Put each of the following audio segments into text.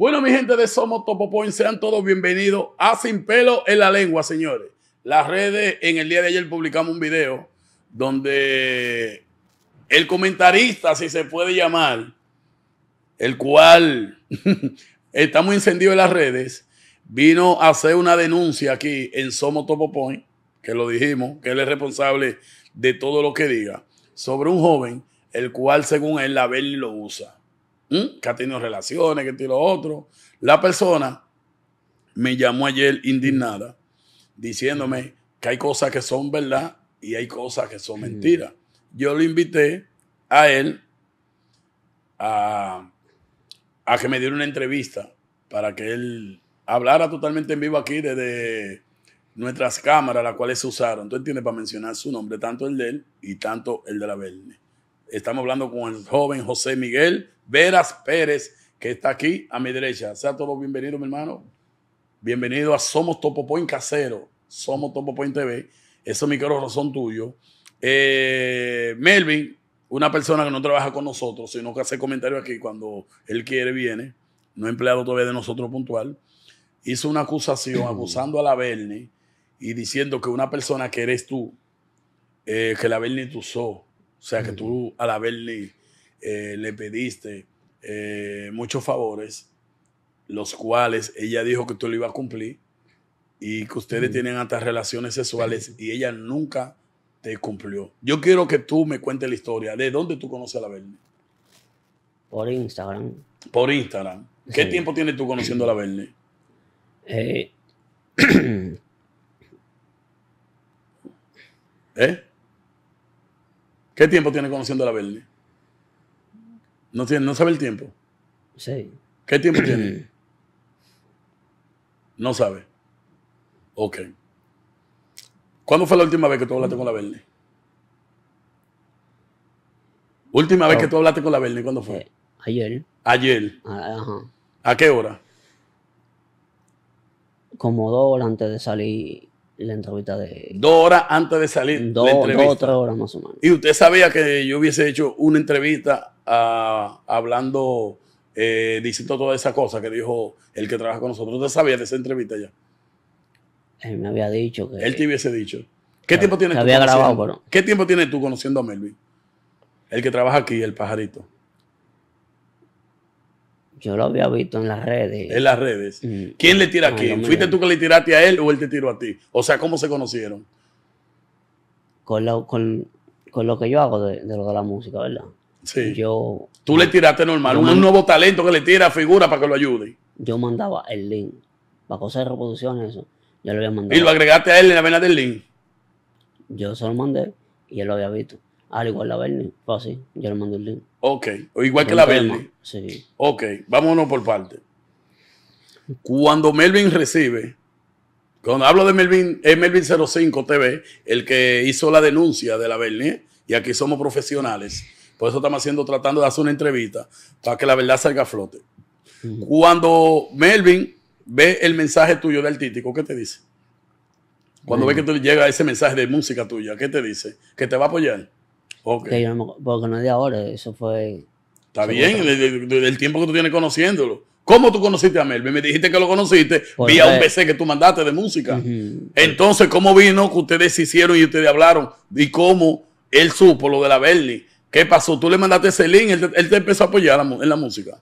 Bueno, mi gente de Somos Point, sean todos bienvenidos a Sin Pelo en la Lengua, señores. Las redes, en el día de ayer publicamos un video donde el comentarista, si se puede llamar, el cual está muy encendido en las redes, vino a hacer una denuncia aquí en Somos Point, que lo dijimos, que él es responsable de todo lo que diga, sobre un joven, el cual según él la ver lo usa. ¿Mm? que ha tenido relaciones, que tiene lo otro. La persona me llamó ayer indignada diciéndome que hay cosas que son verdad y hay cosas que son mentiras. Yo le invité a él a, a que me diera una entrevista para que él hablara totalmente en vivo aquí desde nuestras cámaras, las cuales se usaron, tú entiendes, para mencionar su nombre, tanto el de él y tanto el de la Verne. Estamos hablando con el joven José Miguel Veras Pérez, que está aquí a mi derecha. Sea todo bienvenido, mi hermano. Bienvenido a Somos Point Casero. Somos Topo Point TV. Eso micrófonos son tuyos. tuyo. Eh, Melvin, una persona que no trabaja con nosotros, sino que hace comentarios aquí cuando él quiere, viene. No empleado todavía de nosotros puntual. Hizo una acusación acusando a la Verni y diciendo que una persona que eres tú, eh, que la verni tu so. O sea, que tú a la Berni eh, le pediste eh, muchos favores, los cuales ella dijo que tú lo ibas a cumplir y que ustedes tienen hasta relaciones sexuales y ella nunca te cumplió. Yo quiero que tú me cuentes la historia. ¿De dónde tú conoces a la Berni? Por Instagram. Por Instagram. ¿Qué tiempo tienes tú conociendo a la Berni? Eh. ¿Eh? ¿Qué tiempo tiene conociendo a la Verne? No, tiene, no sabe el tiempo. Sí. ¿Qué tiempo tiene? No sabe. Ok. ¿Cuándo fue la última vez que tú hablaste con la Verne? Última vez que oh. tú hablaste con la Verne, ¿cuándo fue? Eh, ayer. Ayer. Ah, ajá. ¿A qué hora? Como dos horas antes de salir la entrevista de... Dos horas antes de salir. Dos, dos horas más o menos. Y usted sabía que yo hubiese hecho una entrevista ah, hablando, eh, diciendo toda esa cosa que dijo el que trabaja con nosotros. ¿Usted sabía de esa entrevista ya? Él eh, me había dicho que... Él te hubiese dicho. ¿Qué, tiempo tienes, había grabado, ¿Qué tiempo tienes tú conociendo a Melvin? El que trabaja aquí, el pajarito. Yo lo había visto en las redes. En las redes. Mm. ¿Quién le tira a ah, quién? ¿Fuiste tú que le tiraste a él o él te tiró a ti? O sea, ¿cómo se conocieron? Con lo, con, lo que yo hago de, lo de la música, ¿verdad? Sí. Yo, tú le tiraste normal, un, nuevo talento que le tira figura para que lo ayude. Yo mandaba el link para cosas de reproducciones, eso. Yo lo había mandado. ¿Y lo agregaste a él en la vena del link? Yo se lo mandé y él lo había visto. Al igual la Bernie, pues sí, Yo le mando el link. Ok, o igual que la Bernie. Sí. Ok, vámonos por parte. Cuando Melvin recibe, cuando hablo de Melvin, es Melvin 05 TV, el que hizo la denuncia de la Bernie, y aquí somos profesionales. Por eso estamos haciendo, tratando de hacer una entrevista para que la verdad salga a flote. Cuando Melvin ve el mensaje tuyo de Artístico, ¿qué te dice? Cuando ve que te llega ese mensaje de música tuya, ¿qué te dice? ¿Que te va a apoyar? porque no es de ahora, eso fue... Está bien, del, tiempo que tú tienes conociéndolo. ¿Cómo tú conociste a Melvin? Me dijiste que lo conociste vía un PC que tú mandaste de música. Entonces, ¿cómo vino que ustedes hicieron y ustedes hablaron? ¿Y cómo él supo lo de la Bernie? ¿Qué pasó? ¿Tú le mandaste ese link? ¿Él te, empezó a apoyar en la música?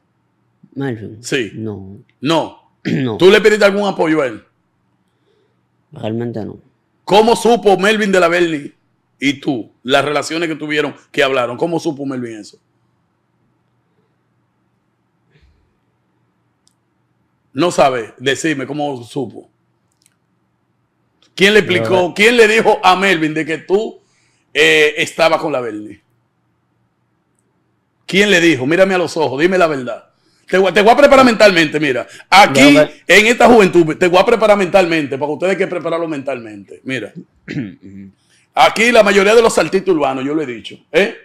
Melvin. Sí. No. no. ¿Tú le pediste algún apoyo a él? Realmente no. ¿Cómo supo Melvin de la Bernie y tú, las relaciones que tuvieron, que hablaron, ¿cómo supo Melvin eso? No sabe, decime cómo supo. ¿Quién le explicó? ¿Quién le dijo a Melvin de que tú eh, estabas con la Bernie? ¿Quién le dijo? Mírame a los ojos, dime la verdad. Te, te voy a preparar mentalmente, mira. Aquí, en esta juventud, te voy a preparar mentalmente, porque ustedes que prepararlo mentalmente. Mira. Aquí la mayoría de los saltitos urbanos, yo lo he dicho, ¿eh?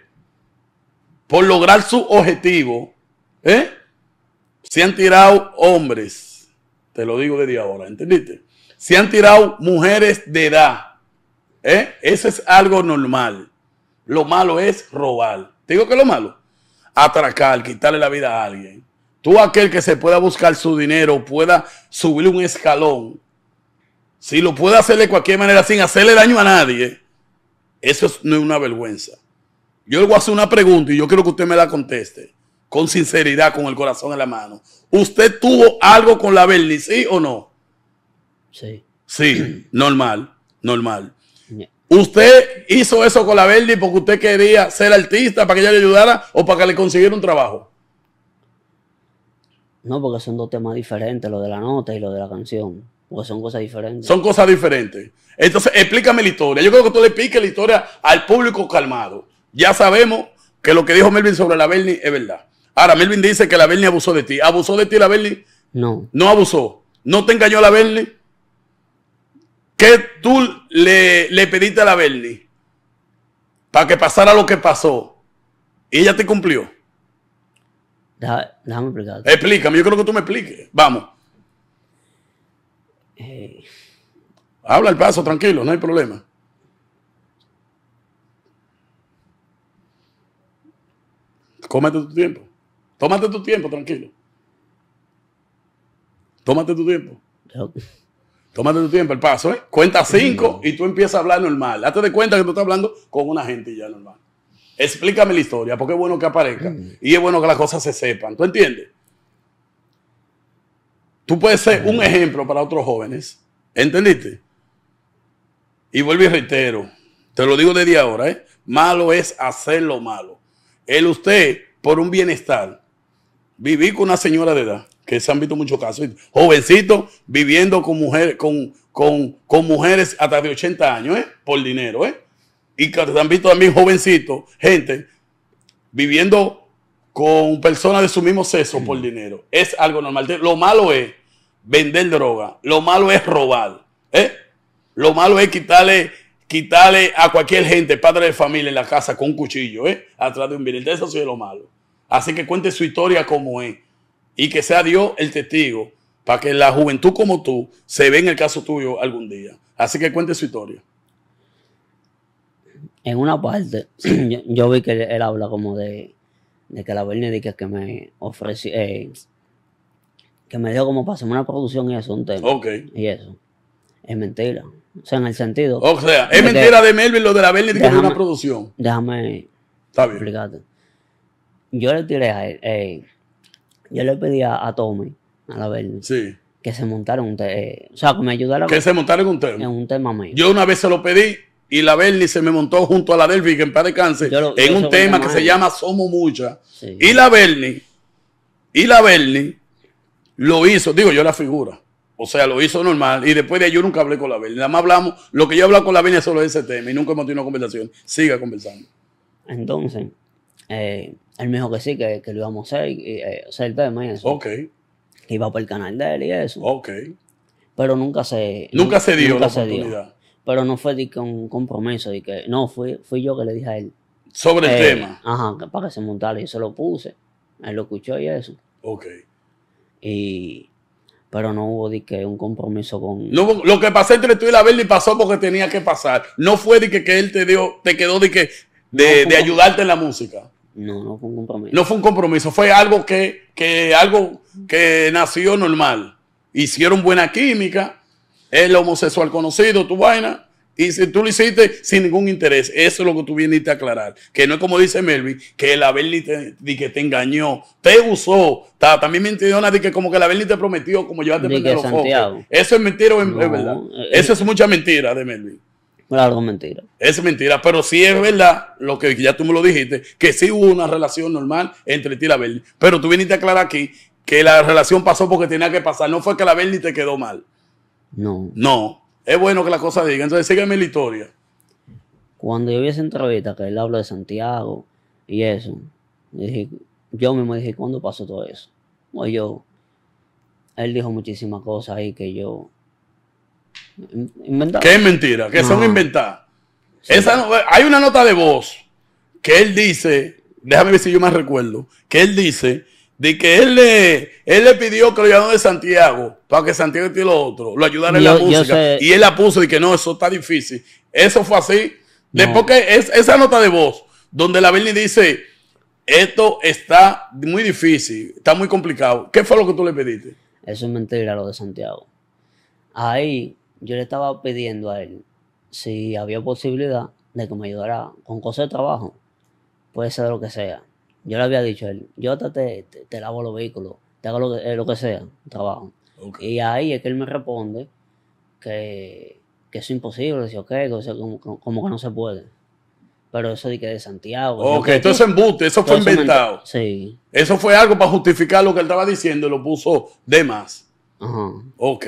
por lograr su objetivo, ¿eh? se han tirado hombres, te lo digo desde ahora, ¿entendiste? Se han tirado mujeres de edad. ¿eh? Eso es algo normal. Lo malo es robar. ¿Te digo que lo malo? Atracar, quitarle la vida a alguien. Tú aquel que se pueda buscar su dinero, pueda subir un escalón, si lo puede hacer de cualquier manera sin hacerle daño a nadie, eso no es una vergüenza. Yo le voy a hacer una pregunta y yo quiero que usted me la conteste con sinceridad, con el corazón en la mano. ¿Usted tuvo algo con la Bernie, sí o no? Sí. Sí, normal, normal. ¿Usted hizo eso con la Bernie porque usted quería ser artista para que ella le ayudara o para que le consiguiera un trabajo? No, porque son dos temas diferentes, lo de la nota y lo de la canción son cosas diferentes. Son cosas diferentes. Entonces, explícame la historia. Yo creo que tú le expliques la historia al público calmado. Ya sabemos que lo que dijo Melvin sobre la Berni es verdad. Ahora, Melvin dice que la Berni abusó de ti. ¿Abusó de ti la Berni? No. No abusó. ¿No te engañó la Berni? ¿Qué tú le, le pediste a la Berni? Para que pasara lo que pasó. Y ella te cumplió. déjame Explícame, yo creo que tú me expliques. Vamos habla el paso, tranquilo, no hay problema. Cómete tu tiempo. Tómate tu tiempo, tranquilo. Tómate tu tiempo. Tómate tu tiempo, el paso, ¿eh? Cuenta cinco y tú empiezas a hablar normal. Hazte de cuenta que tú estás hablando con una gente ya normal. Explícame la historia, porque es bueno que aparezca. Y es bueno que las cosas se sepan. ¿Tú entiendes? Tú puedes ser un ejemplo para otros jóvenes. ¿Entendiste? Y vuelvo y reitero, te lo digo desde ahora, ¿eh? malo es hacer lo malo. El usted, por un bienestar, viví con una señora de edad, que se han visto muchos casos, jovencito viviendo con, mujeres, con, con, con mujeres hasta de 80 años, ¿eh? por dinero. ¿eh? Y se han visto también jovencito gente, viviendo con personas de su mismo sexo por mm. dinero. Es algo normal. Lo malo es vender droga. Lo malo es robar. ¿eh? Lo malo es quitarle, quitarle a cualquier gente, padre de familia en la casa con un cuchillo, ¿eh? atrás de un viril. Eso sí es lo malo. Así que cuente su historia como es. Y que sea Dios el testigo para que la juventud como tú se vea en el caso tuyo algún día. Así que cuente su historia. En una parte, yo vi que él habla como de de que la dice que me ofreció, eh, que me dio como para una producción y eso, un tema. Y eso. Es mentira. O sea, en el sentido. O sea, es mentira de Melvin lo de la verne de una producción. Déjame Está bien. explicarte. Yo le tiré a él, eh, yo le pedí a, Tommy, a la verne Sí que se montara un tema. Eh, o sea, que me ayudara Que se montaron un tema. En un tema mío. Yo una vez se lo pedí y la Bernie se me montó junto a la Delphi, que en paz descanse, en un tema que se llama Somos Mucha. Y la Bernie, y la Bernie lo hizo, digo yo la figura. O sea, lo hizo normal. Y después de ello, nunca hablé con la Bernie. Nada más hablamos, lo que yo he hablado con la Bernie es solo ese tema y nunca hemos tenido una conversación. Siga conversando. Entonces, eh, él me dijo que sí, que, lo íbamos a hacer, y, eh, el tema y eso. Ok. Que iba por el canal de él y eso. Ok. Pero nunca se... Nunca, se dio nunca la se oportunidad. Dio. Pero no fue de que un compromiso, de que no, fui, fui yo que le dije a él. Sobre el eh, tema. Ajá, que para que se montara, y se lo puse. Él lo escuchó y eso. Ok. Y, pero no hubo de que un compromiso con... No, lo que pasó entre tú y la Y pasó porque tenía que pasar. No fue de que, él te dio, te quedó de que, de, de ayudarte en la música. No, no fue un compromiso. No fue un compromiso, fue algo que, que, algo que nació normal. Hicieron buena química el homosexual conocido, tu vaina. Y si tú lo hiciste sin ningún interés, eso es lo que tú viniste a aclarar. Que no es como dice Melvin, que la Belly te, que te engañó, te usó. está también una nadie que como que la Belly te prometió como llevarte a los Eso es mentira o es verdad. Eh, eso es mucha mentira de Melvin. Claro, es mentira. Es mentira, pero sí es verdad lo que ya tú me lo dijiste, que sí hubo una relación normal entre ti y la Belly Pero tú viniste a aclarar aquí que la relación pasó porque tenía que pasar, no fue que la Belly te quedó mal. No. No. Es bueno que la cosa diga. Entonces, sígueme la historia. Cuando yo vi esa entrevista que él habla de Santiago y eso, yo mismo dije, ¿cuándo pasó todo eso? o pues yo, él dijo muchísimas cosas ahí que yo ¿Qué es mentira? que son inventadas? Eh, hay una nota de voz que él dice, déjame ver si yo más recuerdo, que él dice de que él le, pidió que lo llamó de Santiago para que Santiago y lo otro, lo ayudara en la música. Y él la puso y que no, eso está difícil. Eso fue así. Después que es, esa nota de voz, donde la Berni dice, esto está muy difícil, está muy complicado. ¿Qué fue lo que tú le pediste? Eso es mentira, lo de Santiago. Ahí yo le estaba pidiendo a él si había posibilidad de que me ayudara con cosas de trabajo. Puede ser lo que sea yo le había dicho a él, yo te, te, lavo los vehículos, te hago lo que, eh, sea, trabajo. Y ahí es que él me responde que, que es imposible, Dice, okay, como, que no se puede. Pero eso de que de Santiago. Ok, esto es embuste, eso fue inventado. Sí. Eso fue algo para justificar lo que él estaba diciendo y lo puso de más. Ok.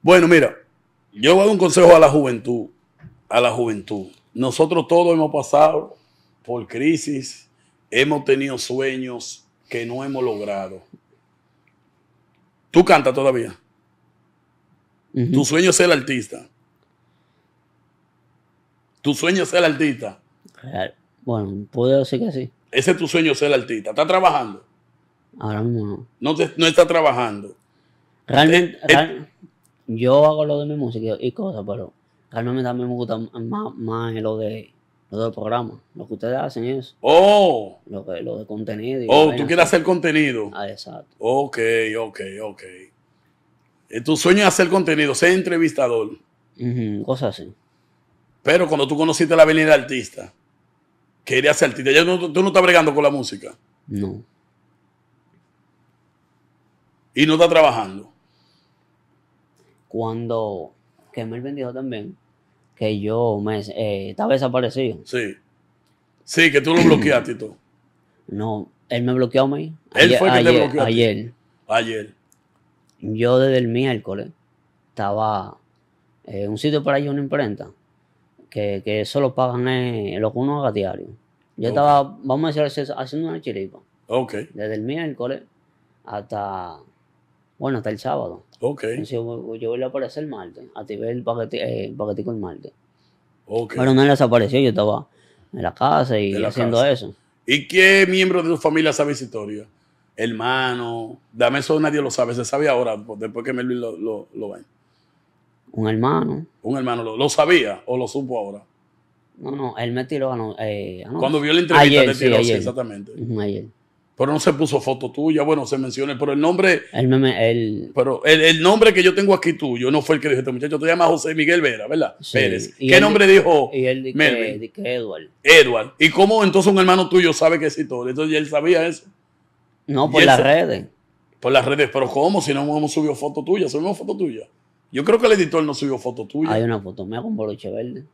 Bueno, mira, yo hago un consejo a la juventud. A la juventud. Nosotros todos hemos pasado por crisis, Hemos tenido sueños que no hemos logrado. Tú cantas todavía. Tu sueño es ser artista. Tu sueño es ser artista. Eh, bueno, puedo decir que sí. Ese es tu sueño ser artista. ¿Está trabajando? Ahora mismo no. No, está trabajando. Realmente, eh, eh. yo hago lo de mi música y cosas, pero realmente también me gusta más lo de lo del programa. Lo que ustedes hacen es. Oh. Lo, de contenido. oh, tú quieres hacer contenido. Ah, exacto. Ok, ok, ok. Eh, tu sueño es hacer contenido, ser entrevistador. cosas así. Pero cuando tú conociste la avenida artista, querías ser artista. tú no estás bregando con la música. No. Y no estás trabajando. Cuando me el vendido también que yo me eh, estaba desaparecido. Sí. Sí, que tú lo bloqueaste y No, él me bloqueó a mí. él fue ayer, Ayer. Ayer. Yo desde el miércoles estaba en eh, un sitio para a una imprenta, que, que pagan eh, los lo que uno haga diario. Yo estaba, vamos a decir, haciendo una chiripa. Ok. Desde el miércoles hasta bueno, hasta el sábado. Ok. yo, yo a aparecer el martes. Activé el, paquete, eh, el paquetico el martes. Okay. Pero no desapareció, yo estaba en la casa y haciendo eso. ¿Y qué miembro de su familia sabe esa historia? Hermano, dame eso, nadie lo sabe, se sabe ahora, pues, después que Melvin lo, lo, Un hermano. Un hermano, ¿lo, sabía o lo supo ahora? No, no, él me tiró a no, eh, Cuando vio la entrevista, te tiró, sí, ayer. exactamente. ayer. Pero no se puso foto tuya, bueno, se menciona, pero el nombre. El, pero el, nombre que yo tengo aquí tuyo no fue el que dijo este muchacho, te llamas José Miguel Vera, ¿verdad? Pérez. ¿Qué nombre dijo? Y él dijo Edward. Edward. ¿Y cómo entonces un hermano tuyo sabe que es editor? Entonces él sabía eso. No, por las redes. Por las redes, pero ¿cómo? Si no hemos subido foto tuya, subimos foto tuya. Yo creo que el editor no subió foto tuya. Hay una foto mía con Boloche Verde.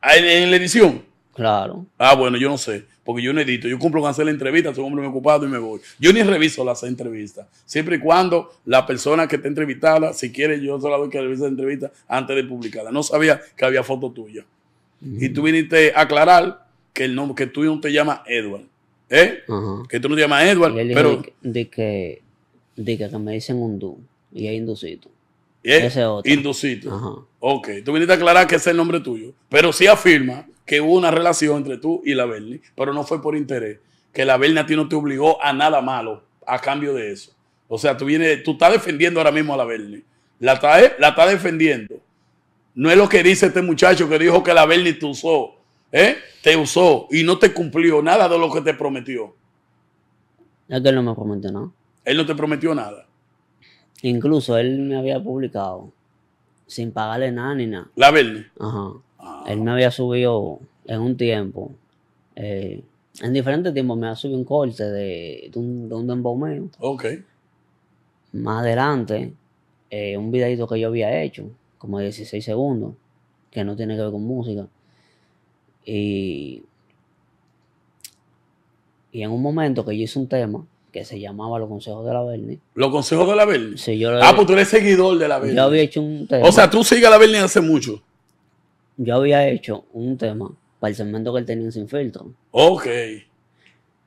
Ah, ¿En, en la edición? Claro. Ah, bueno, yo no sé, porque yo no edito. Yo cumplo con hacer la entrevista, soy un hombre ocupado y me voy. Yo ni reviso las entrevistas. Siempre y cuando la persona que está entrevistada, si quiere, yo solo doy que revisa la entrevista antes de publicarla. No sabía que había foto tuya. Y tú viniste a aclarar que el nombre, que tú no te llamas Edward. ¿Eh? Que tú no te llamas Edward. pero... De, que, de que me dicen hindú y hay hinducito. ¿Eh? Inducito. Ok, tú viniste a aclarar que ese es el nombre tuyo, pero sí afirma que hubo una relación entre tú y la Berni, pero no fue por interés, que la Bernie a ti no te obligó a nada malo a cambio de eso. O sea, tú, vienes, tú estás defendiendo ahora mismo a la Berni, la estás la está defendiendo. No es lo que dice este muchacho que dijo que la Berni te usó, ¿eh? te usó y no te cumplió nada de lo que te prometió. que no me prometió nada. Él no te prometió nada. Incluso él me había publicado sin pagarle nada ni nada. ¿La verde? Ajá. Ah. Él me había subido en un tiempo. Eh, en diferentes tiempos me había subido un corte de, un, de Ok. Más adelante, eh, un videito que yo había hecho, como de 16 segundos, que no tiene que ver con música. Y, y en un momento que yo hice un tema, que se llamaba Los Consejos de la Verne. ¿Los Consejos de la Verne? Sí, yo Ah, pues tú eres seguidor de la Verne. Yo había hecho un tema. O sea, tú sigues a la Verne hace mucho. Yo había hecho un tema para el segmento que él tenía sin filtro. Ok.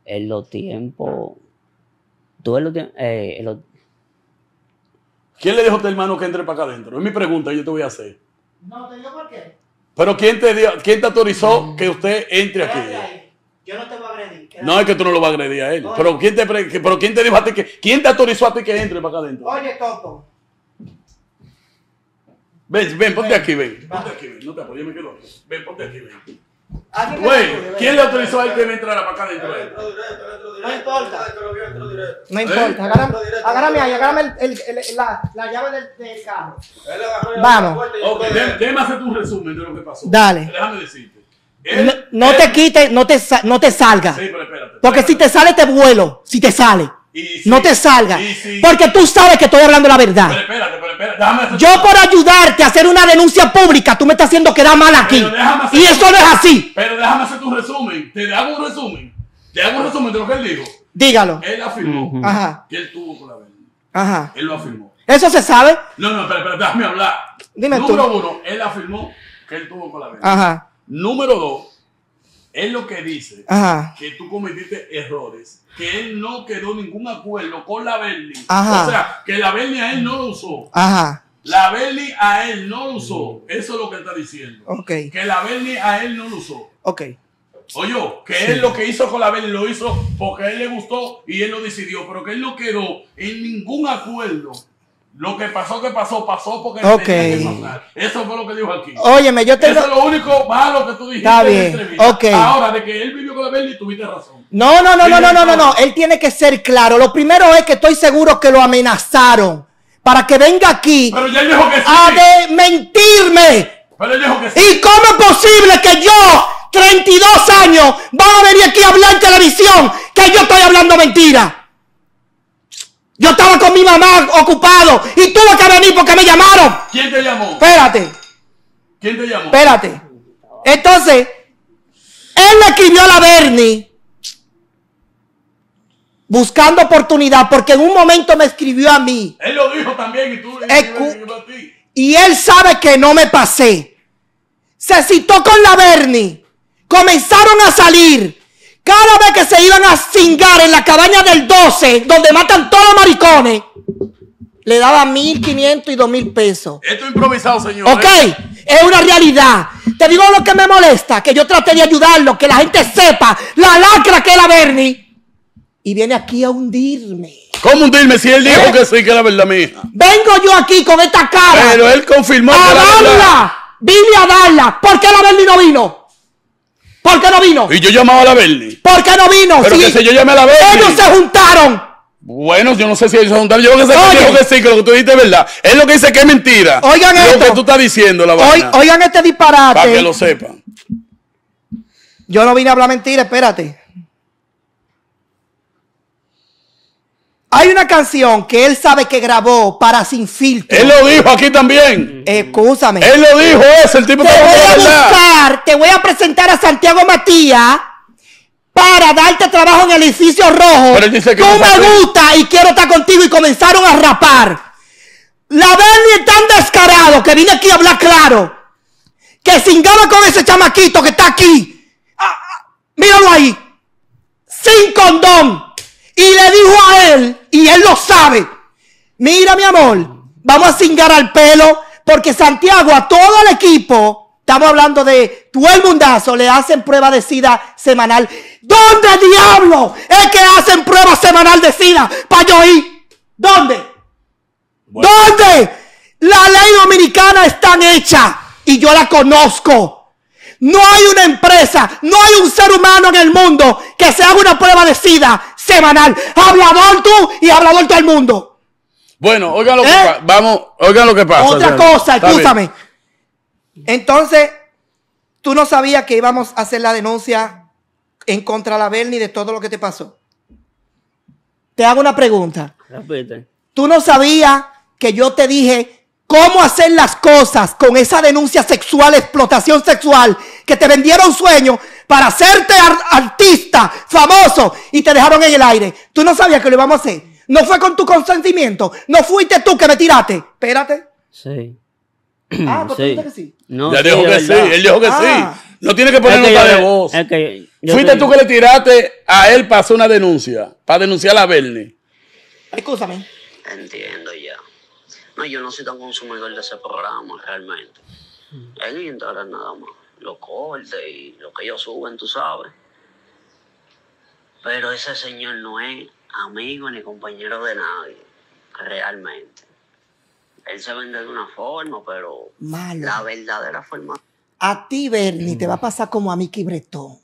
En los tiempos. Tú eh, en los ¿Quién le dijo a tu hermano que entre para acá adentro? Es mi pregunta, yo te voy a hacer. No, te digo por qué. Pero ¿quién te, dio, quién te autorizó mm. que usted entre aquí? Yo no te voy a agredir. No, es que tú no lo vas a agredir a él. Pero ¿quién, te pero ¿quién te dijo a ti que... ¿Quién te autorizó a ti que entre para acá adentro? Oye, Toto, Ven, ven, ponte aquí, ven. Ponte aquí, ven. No te apoyes, me quedo Ven, ponte aquí, ven. Güey, ¿quién le autorizó a él que me entrara para acá adentro? No importa. No ¿Eh? importa. Agárame, agárame ahí, agárame la, llave del, del carro. Vamos. Ok, déjame hacer tu resumen de lo que pasó. Dale. Déjame decirte. No, te quites, no te, no te salgas. Sí, pero espérate, Porque si te sale, te vuelo. Si te sale. no te salgas. porque tú sabes que estoy hablando la verdad. Pero espérate, pero espérate. Yo por ayudarte a hacer una denuncia pública, tú me estás haciendo quedar mal aquí. Y eso no es así. Pero déjame hacer tu resumen. Te hago un resumen. Te hago un resumen de lo que él dijo. Dígalo. Él afirmó que él tuvo con la verdad. Ajá. Él lo afirmó. ¿Eso se sabe? No, no, pero, déjame hablar. Dime Número uno, él afirmó que él tuvo con la verdad. Ajá. Número dos, es lo que dice que tú cometiste errores, que él no quedó ningún acuerdo con la Bernie. O sea, que la Bernie a él no lo usó. La Bernie a él no lo usó. Eso es lo que está diciendo. Que la Bernie a él no lo usó. Ok. Oye, que él lo que hizo con la Bernie, lo hizo porque a él le gustó y él lo decidió, pero que él no quedó en ningún acuerdo lo que pasó, que pasó, pasó porque no tenía que pasar. Eso fue lo que dijo aquí. Óyeme, yo te Eso es lo único malo que tú dijiste Está bien. okay. Ahora, de que él vivió con la y tuviste razón. No, no, no, no, no, no, no, no. Él tiene que ser claro. Lo primero es que estoy seguro que lo amenazaron para que venga aquí Pero ya dijo que sí. a desmentirme. mentirme. Pero él dijo que sí. ¿Y cómo es posible que yo, 32 años, vaya a venir aquí a hablar en televisión que yo estoy hablando mentira? Yo estaba con mi mamá ocupado y tuve que venir porque me llamaron. ¿Quién te llamó? Espérate. ¿Quién te llamó? Espérate. Entonces, él me escribió a la Bernie buscando oportunidad porque en un momento me escribió a mí. Él lo dijo también y tú Y él sabe que no me pasé. Se citó con la Bernie. Comenzaron a salir. Cada vez que se iban a cingar en la cabaña del 12, donde matan todos los maricones, le daba 1.500 y dos mil pesos. Esto es improvisado, señor. Ok, es una realidad. Te digo lo que me molesta, que yo traté de ayudarlo, que la gente sepa la lacra que es la Bernie. Y viene aquí a hundirme. ¿Cómo hundirme si él dijo ¿Eh? que sí, que la verdad mía? Vengo yo aquí con esta cara. Pero él confirmó. A darla. Vine a darla. ¿Por qué la Bernie no vino? ¿Por qué no vino? Y yo llamaba a la Bernie. ¿Por qué no vino? Pero sí. que si yo llamé a la Ellos se juntaron. Bueno, yo no sé si ellos se juntaron. Yo lo que sé que sí, lo que tú dijiste es verdad. Es lo que dice que es mentira. Oigan lo que tú estás diciendo, la verdad. Oigan este disparate. Para que lo sepan. Yo no vine a hablar mentira, espérate. Hay una canción que él sabe que grabó para Sin Filtro. Él lo dijo aquí también. Escúchame. Él lo dijo eso, el tipo Te voy a buscar, te voy a presentar a Santiago Matías para darte trabajo en el edificio rojo. Pero él dice que Tú me gusta y quiero estar contigo y comenzaron a rapar. La Bernie es tan descarado que vine aquí a hablar claro. Que sin cingaba con ese chamaquito que está aquí. Ah, ah, míralo ahí. Sin condón. Y le dijo a él, y él lo sabe, mira mi amor, vamos a cingar al pelo, porque Santiago a todo el equipo, estamos hablando de tu el mundazo, le hacen prueba de SIDA semanal. ¿Dónde diablo es que hacen prueba semanal de SIDA para yo ir? ¿Dónde? ¿Dónde? La ley dominicana está hecha y yo la conozco. No hay una empresa, no hay un ser humano en el mundo que se haga una prueba de SIDA semanal. Hablador tú y hablador todo el mundo. Bueno, oigan lo, que, ¿Eh? vamos, oigan lo que pasa. Otra cosa, escúchame. Entonces, tú no sabías que íbamos a hacer la denuncia en contra de la Bernie de todo lo que te pasó. Te hago una pregunta. Tú no sabías que yo te dije cómo hacer las cosas con esa denuncia sexual, explotación sexual, que te vendieron sueño para hacerte artista, famoso, y te dejaron en el aire. Tú no sabías que lo íbamos a hacer. No fue con tu consentimiento. No fuiste tú que me tiraste. Espérate. Sí. Ah, pues ¿tú sí. que sí? No, dijo que sí, él dijo que sí. Ah. No tiene que poner nota de voz. fuiste tú que le tiraste a él para hacer una denuncia, para denunciar a Bernie. Escúchame. Entiendo ya. No, yo no soy tan consumidor de ese programa realmente. Él mm. ni Instagram nada más. Lo corte y lo que ellos suben, tú sabes. Pero ese señor no es amigo ni compañero de nadie, realmente. Él se vende de una forma, pero Malo. la verdadera forma. A ti, Bernie, te mm. va a pasar como a Mickey Bretón.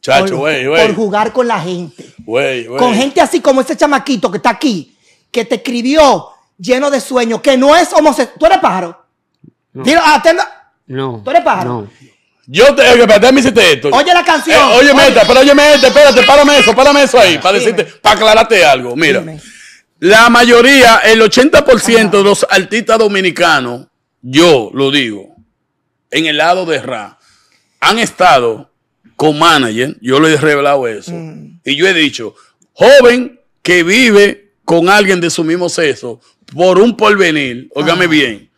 Chacho, güey, güey. por jugar con la gente. Güey, güey. con gente así como ese chamaquito que está aquí, que te escribió lleno de sueños, que no es homosexual. ¿Tú eres pájaro? Ah, no. ¿Tú eres pájaro? No. Yo te. Oye, espérate, esto. Oye la canción. Eh, oye. meta pero oye espérate, párame eso, párame eso ahí, para decirte, para aclararte algo. Mira. La mayoría, el 80% de los artistas dominicanos, yo lo digo, en el lado de Ra, han estado con manager, yo le he revelado eso, mm. y yo he dicho, joven que vive con alguien de su mismo sexo, por un porvenir, óigame bien,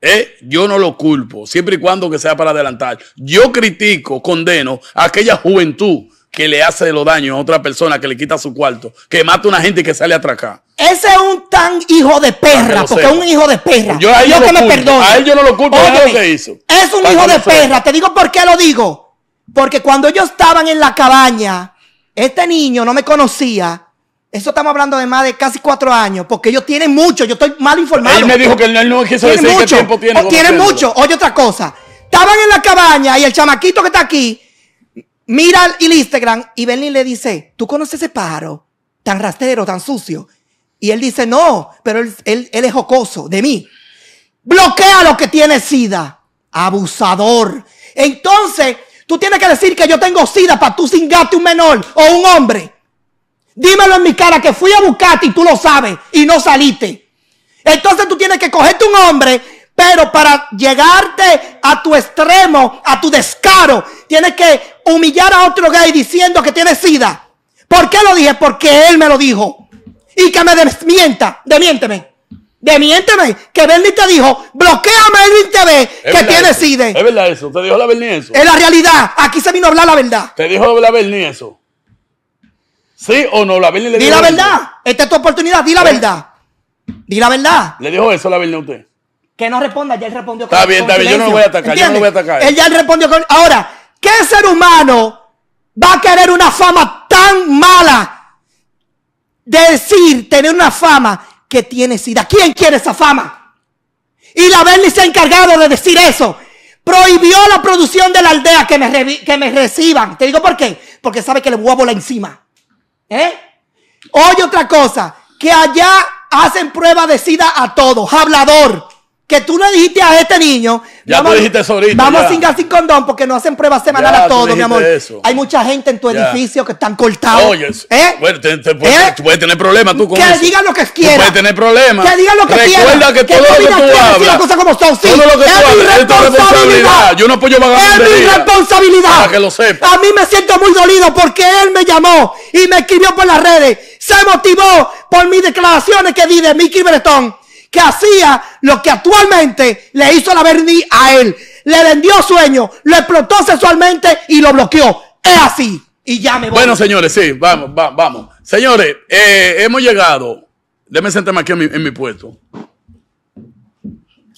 eh, yo no lo culpo, siempre y cuando que sea para adelantar. Yo critico, condeno a aquella juventud que le hace los daños a otra persona, que le quita su cuarto, que mata a una gente y que sale a atracar. Ese es un tan hijo de perra, porque es un hijo de perra. Yo que me perdone. a él yo no lo culpo, lo que hizo. Es un hijo de perra, te digo por qué lo digo. Porque cuando ellos estaban en la cabaña, este niño no me conocía eso estamos hablando de más de casi cuatro años, porque ellos tienen mucho, yo estoy mal informado. Él me dijo que él no quiso decir mucho, tiempo tiene. tienen mucho. Oye, otra cosa. Estaban en la cabaña y el chamaquito que está aquí mira el Instagram y Berlin le dice, ¿tú conoces ese pájaro tan rastero, tan sucio? Y él dice, no, pero él, él, es jocoso de mí. Bloquea lo que tiene SIDA. Abusador. Entonces, tú tienes que decir que yo tengo SIDA para tú cingarte un menor o un hombre. Dímelo en mi cara que fui a buscarte y tú lo sabes y no saliste. Entonces tú tienes que cogerte un hombre, pero para llegarte a tu extremo, a tu descaro, tienes que humillar a otro gay diciendo que tiene sida. ¿Por qué lo dije? Porque él me lo dijo. Y que me desmienta, demiénteme. Demiénteme, que Bernie te dijo, a Melvin TV, que tiene sida Es verdad eso, te dijo la Bernie eso. Es la realidad, aquí se vino a hablar la verdad. Te dijo la Bernie eso. ¿Sí o no? La le di la verdad. Esta es tu oportunidad. Di la ¿Eh? verdad. Di la verdad. ¿Le dijo eso la a usted? Que no responda. Ya él respondió con Está bien, está bien. Yo no voy a atacar. Yo no voy a atacar. Él ya respondió con. Ahora, ¿qué ser humano va a querer una fama tan mala? Decir, tener una fama que tiene sida. ¿Quién quiere esa fama? Y la Belli se ha encargado de decir eso prohibió la producción de la aldea que me, que me, reciban. Te digo por qué. Porque sabe que le voy a encima. ¿Eh? Oye otra cosa, que allá hacen prueba de sida a todos, hablador que tú le dijiste a este niño, ya vamos, tú dijiste ahorita, vamos sin gas sin condón porque no hacen pruebas semanales a todos, mi amor. Hay mucha gente en tu edificio que están cortados. Oye, ¿eh? bueno, tú puedes ¿Eh? tener problemas tú con Que diga lo que quieran. Puedes tener problemas. Que diga lo que quiera. Recuerda que, todo lo que tú hablas. como son, lo que es tú hablas es tu responsabilidad. Yo no apoyo Es mi responsabilidad. que lo sepa. A mí me siento muy dolido porque él me llamó y me escribió por las redes. Se motivó por mis declaraciones que di de Mickey Bretón que hacía lo que actualmente le hizo la Berni a él. Le vendió sueño, lo explotó sexualmente y lo bloqueó. Es así. Y ya me voy. Bueno, señores, sí, vamos, vamos. Señores, eh, hemos llegado. Déjenme sentarme aquí en mi, puesto.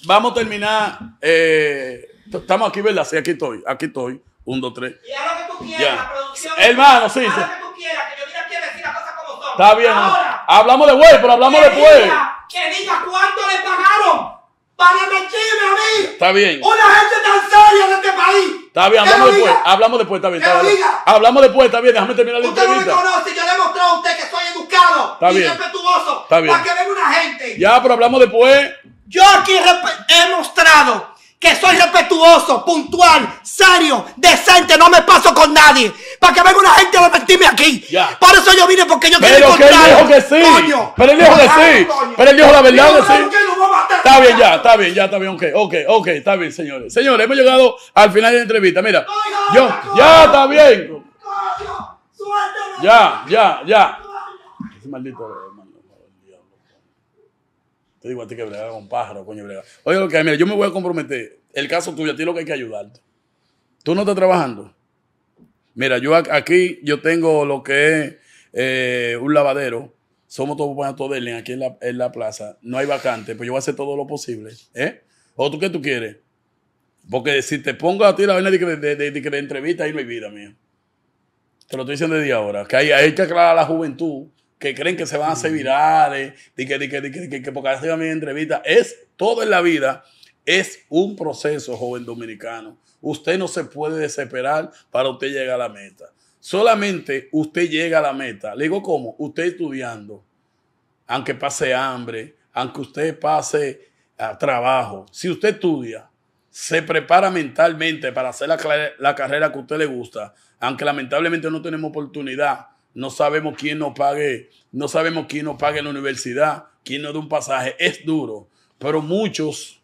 Vamos a terminar. Eh, estamos aquí, ¿verdad? Sí, aquí estoy, aquí estoy. Un, dos, tres. Y que tú quieras, la producción. Hermano, sí. que tú quieras, que yo aquí decir como son. Está bien. hablamos de güey, pero hablamos después que diga cuánto le pagaron para decirme a mí. Está bien. Una gente tan seria de este país. Está bien, hablamos después. Hablamos después, está bien. Hablamos después, está bien. Déjame terminar la usted entrevista. Usted no me conoce. Yo le he mostrado a usted que soy educado y respetuoso. Está bien. Para que una gente. Ya, pero hablamos después. Yo aquí he mostrado que soy respetuoso, puntual, serio, decente. No me paso con nadie para que venga una gente a vestirme aquí. Para eso yo vine, porque yo quiero encontrar. Pero que él dijo que sí. Pero él dijo que sí. Pero él dijo la verdad que sí. Está bien, ya, está bien, ya, está bien, ok, ok, ok, está bien, señores. Señores, hemos llegado al final de la entrevista. Mira, yo, ya, está bien. Ya, ya, ya. Ese maldito eh, Te digo a ti que brega con pájaro, coño, brega. Oye, lo que mira, yo me voy a comprometer. El caso tuyo, a ti lo que hay que ayudarte. Tú no estás trabajando. Mira, yo aquí yo tengo lo que es eh, un lavadero. Somos todos todo de aquí en la, plaza. No hay vacante, pues yo voy a hacer todo lo posible. ¿eh? ¿O tú qué tú quieres? Porque si te pongo a ti la vaina de, de, de, entrevista, ahí no hay vida, mía. Te lo estoy diciendo desde ahora. Que hay, hay que aclarar a la juventud que creen que se van a hacer virales, que, de que, que, que mi entrevista. Es todo en la vida, es un proceso, joven dominicano. Usted no se puede desesperar para usted llegar a la meta. Solamente usted llega a la meta. Le digo cómo, usted estudiando, aunque pase hambre, aunque usted pase a ah, trabajo, si usted estudia, se prepara mentalmente para hacer la, la carrera que a usted le gusta, aunque lamentablemente no tenemos oportunidad, no sabemos quién nos pague, no sabemos quién nos pague en la universidad, quién nos dé un pasaje, es duro, pero muchos,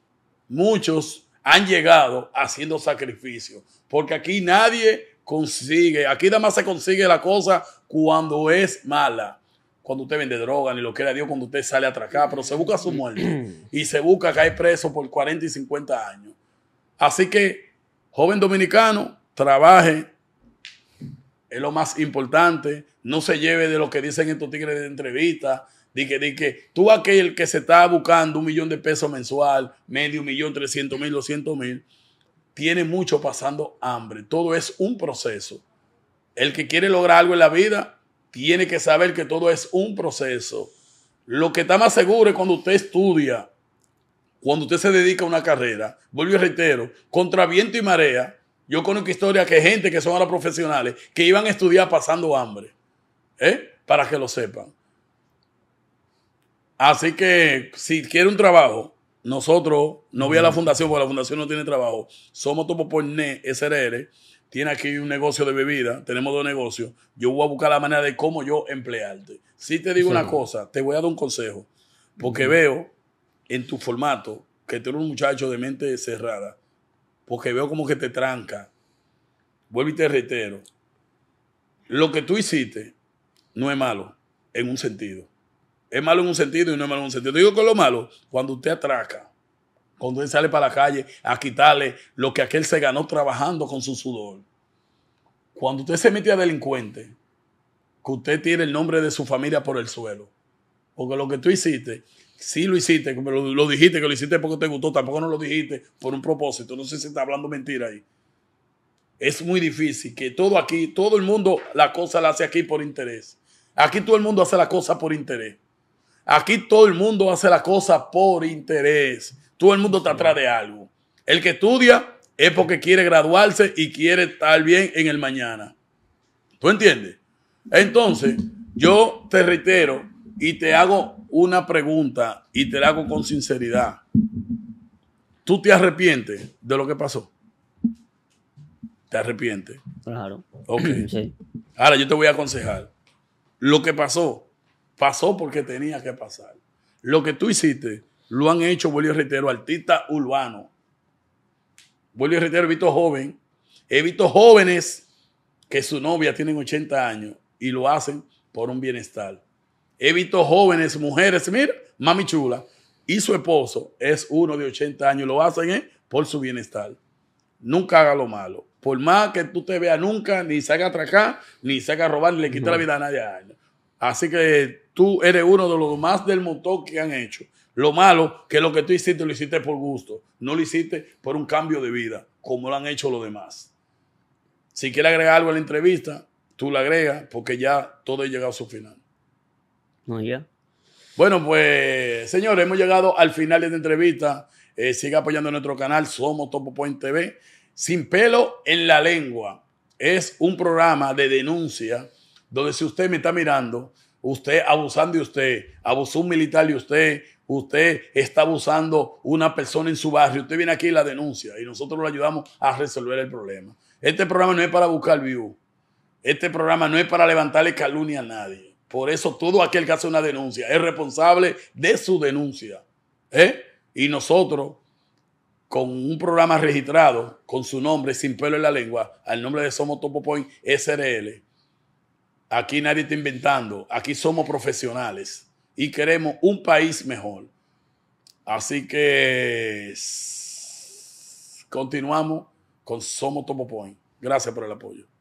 muchos han llegado haciendo sacrificio. Porque aquí nadie consigue, aquí nada más se consigue la cosa cuando es mala. Cuando usted vende droga, ni lo que quiera Dios, cuando usted sale a atracar, pero se busca su muerte y se busca caer preso por 40 y 50 años. Así que, joven dominicano, trabaje, es lo más importante. No se lleve de lo que dicen estos tigres de entrevista, Dije, que, tú aquel que se está buscando un millón de pesos mensual, medio millón, trescientos mil, doscientos mil, tiene mucho pasando hambre. Todo es un proceso. El que quiere lograr algo en la vida tiene que saber que todo es un proceso. Lo que está más seguro es cuando usted estudia, cuando usted se dedica a una carrera. Vuelvo y reitero, contra viento y marea, yo conozco historias que gente que son ahora profesionales que iban a estudiar pasando hambre. ¿eh? Para que lo sepan. Así que si quiere un trabajo, nosotros, no voy a la fundación porque la fundación no tiene trabajo, somos Topo Porné SRL, tiene aquí un negocio de bebida, tenemos dos negocios, yo voy a buscar la manera de cómo yo emplearte. Si te digo una cosa, te voy a dar un consejo, porque veo en tu formato que tú eres un muchacho de mente cerrada, porque veo como que te tranca. Vuelvo y te reitero, lo que tú hiciste no es malo, en un sentido es malo en un sentido y no es malo en un sentido. digo que lo malo, cuando usted atraca, cuando usted sale para la calle a quitarle lo que aquel se ganó trabajando con su sudor. Cuando usted se mete a delincuente, que usted tiene el nombre de su familia por el suelo. Porque lo que tú hiciste, sí lo hiciste, lo, lo dijiste que lo hiciste porque te gustó, tampoco no lo dijiste por un propósito. No sé si está hablando mentira ahí. Es muy difícil que todo aquí, todo el mundo la cosa la hace aquí por interés. Aquí todo el mundo hace la cosa por interés. Aquí todo el mundo hace la cosa por interés. Todo el mundo está atrás de algo. El que estudia es porque quiere graduarse y quiere estar bien en el mañana. ¿Tú entiendes? Entonces, yo te reitero y te hago una pregunta y te la hago con sinceridad. ¿Tú te arrepientes de lo que pasó? ¿Te arrepientes? Claro. Ok. Ahora yo te voy a aconsejar. Lo que pasó pasó porque tenía que pasar. Lo que tú hiciste lo han hecho, vuelvo y reitero, artista urbano Vuelvo y reitero, he visto joven, he visto jóvenes que su novia tienen 80 años y lo hacen por un bienestar. He visto jóvenes, mujeres, mira, mami chula, y su esposo es uno de 80 años, lo hacen eh, por su bienestar. Nunca haga lo malo. Por más que tú te veas nunca, ni se haga atracar, ni se haga robar, ni le quita la vida a nadie. Así que tú eres uno de los más del montón que han hecho. Lo malo que lo que tú hiciste lo hiciste por gusto, no lo hiciste por un cambio de vida, como lo han hecho los demás. Si quiere agregar algo a la entrevista, tú la agregas porque ya todo ha llegado a su final. No, ya. Bueno, pues señores, hemos llegado al final de esta entrevista. Sigue eh, siga apoyando nuestro canal, somos Topo Point TV. Sin pelo en la lengua. Es un programa de denuncia donde si usted me está mirando, usted abusando de usted, abusó un militar de usted, usted está abusando una persona en su barrio, usted viene aquí y la denuncia y nosotros lo ayudamos a resolver el problema. Este programa no es para buscar view, este programa no es para levantarle calumnia a nadie. Por eso todo aquel que hace una denuncia es responsable de su denuncia. ¿eh? Y nosotros, con un programa registrado, con su nombre, sin pelo en la lengua, al nombre de Somo Topo Point SRL, Aquí nadie está inventando. Aquí somos profesionales y queremos un país mejor. Así que continuamos con Somo Topo Point. Gracias por el apoyo.